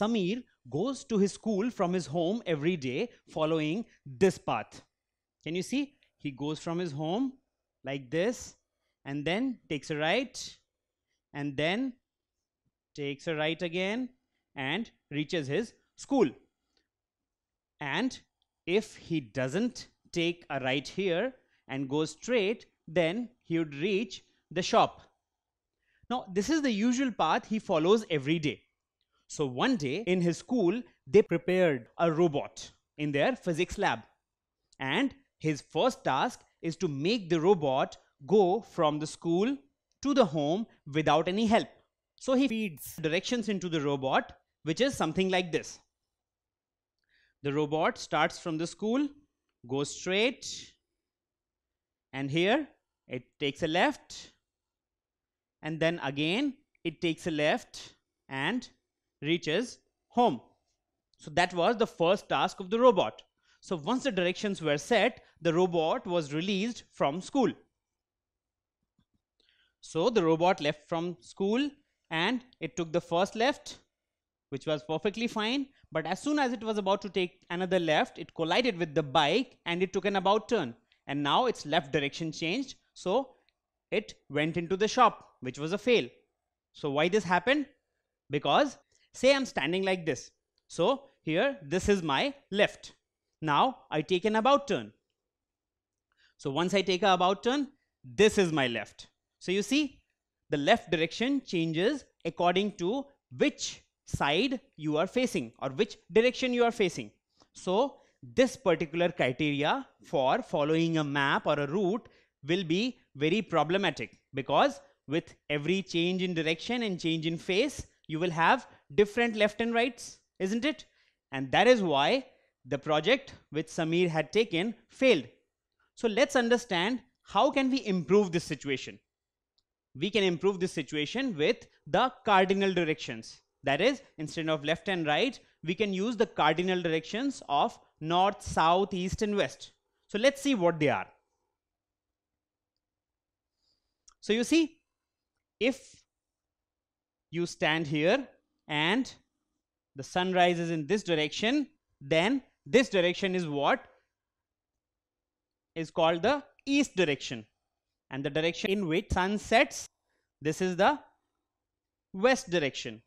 Samir goes to his school from his home every day following this path. Can you see? He goes from his home like this and then takes a right and then takes a right again and reaches his school. And if he doesn't take a right here and go straight, then he would reach the shop. Now, this is the usual path he follows every day. So one day in his school, they prepared a robot in their physics lab. And his first task is to make the robot go from the school to the home without any help. So he feeds directions into the robot, which is something like this. The robot starts from the school, goes straight, and here it takes a left, and then again it takes a left and reaches home. So that was the first task of the robot. So once the directions were set, the robot was released from school. So the robot left from school and it took the first left, which was perfectly fine. But as soon as it was about to take another left, it collided with the bike and it took an about turn. And now its left direction changed. So it went into the shop, which was a fail. So why this happened? Because Say I'm standing like this. So here, this is my left. Now I take an about turn. So once I take a about turn, this is my left. So you see, the left direction changes according to which side you are facing or which direction you are facing. So this particular criteria for following a map or a route will be very problematic because with every change in direction and change in face, you will have different left and rights, isn't it? And that is why the project which Samir had taken failed. So let's understand how can we improve this situation? We can improve this situation with the cardinal directions. That is, instead of left and right, we can use the cardinal directions of north, south, east and west. So let's see what they are. So you see, if you stand here and the sun rises in this direction, then this direction is what is called the east direction. And the direction in which sun sets, this is the west direction.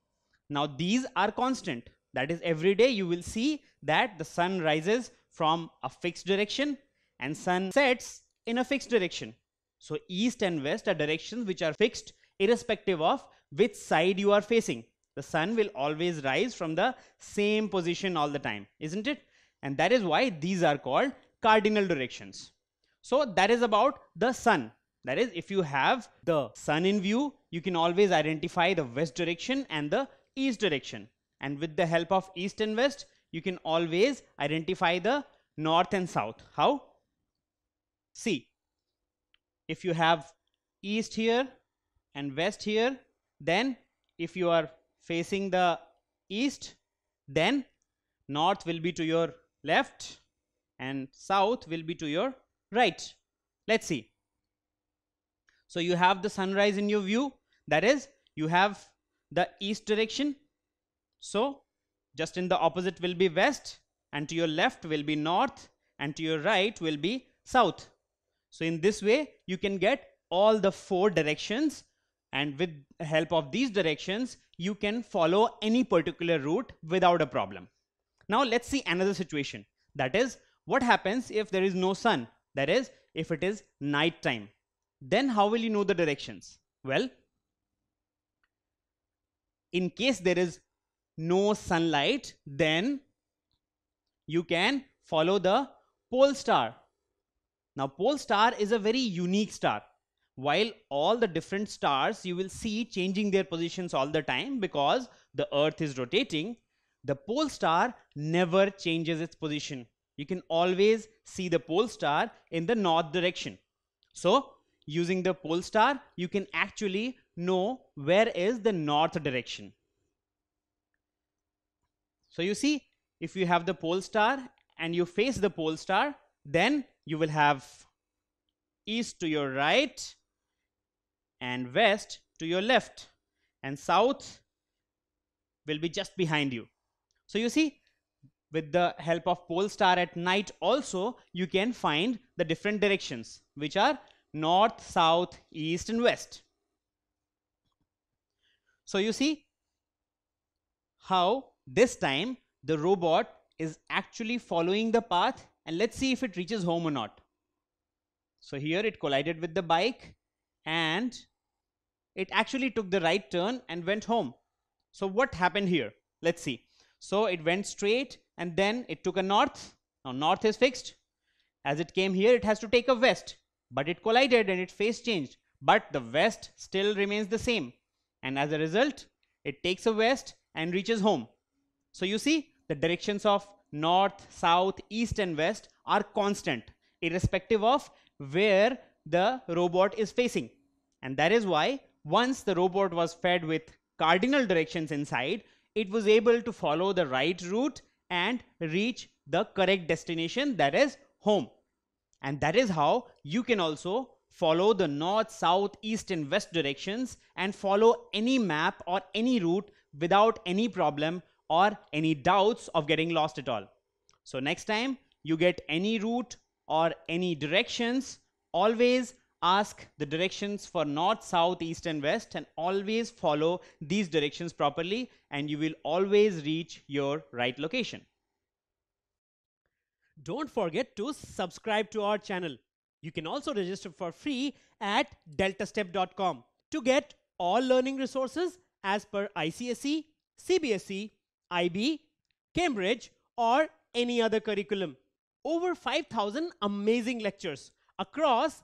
Now these are constant. That is every day you will see that the sun rises from a fixed direction and sun sets in a fixed direction. So east and west are directions which are fixed irrespective of which side you are facing. The sun will always rise from the same position all the time, isn't it? And that is why these are called cardinal directions. So that is about the sun. That is, if you have the sun in view, you can always identify the west direction and the east direction. And with the help of east and west, you can always identify the north and south. How? See, if you have east here and west here, then if you are facing the east then north will be to your left and south will be to your right let's see so you have the sunrise in your view that is you have the east direction so just in the opposite will be west and to your left will be north and to your right will be south so in this way you can get all the four directions and with help of these directions you can follow any particular route without a problem. Now let's see another situation. That is, what happens if there is no sun? That is, if it is night time. Then how will you know the directions? Well, in case there is no sunlight, then you can follow the pole star. Now, pole star is a very unique star while all the different stars you will see changing their positions all the time because the earth is rotating the pole star never changes its position you can always see the pole star in the north direction so using the pole star you can actually know where is the north direction so you see if you have the pole star and you face the pole star then you will have east to your right and west to your left and south will be just behind you. So you see with the help of pole star at night also you can find the different directions which are north, south, east and west. So you see how this time the robot is actually following the path and let's see if it reaches home or not. So here it collided with the bike and it actually took the right turn and went home. So what happened here? Let's see. So it went straight and then it took a north. Now north is fixed. As it came here, it has to take a west, but it collided and its face changed. But the west still remains the same. And as a result, it takes a west and reaches home. So you see the directions of north, south, east and west are constant irrespective of where the robot is facing. And that is why once the robot was fed with cardinal directions inside, it was able to follow the right route and reach the correct destination that is home. And that is how you can also follow the north, south, east and west directions and follow any map or any route without any problem or any doubts of getting lost at all. So next time you get any route or any directions, always ask the directions for north, south, east and west and always follow these directions properly and you will always reach your right location. Don't forget to subscribe to our channel. You can also register for free at deltastep.com to get all learning resources as per ICSE, CBSE, IB, Cambridge or any other curriculum. Over 5,000 amazing lectures across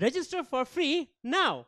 Register for free now!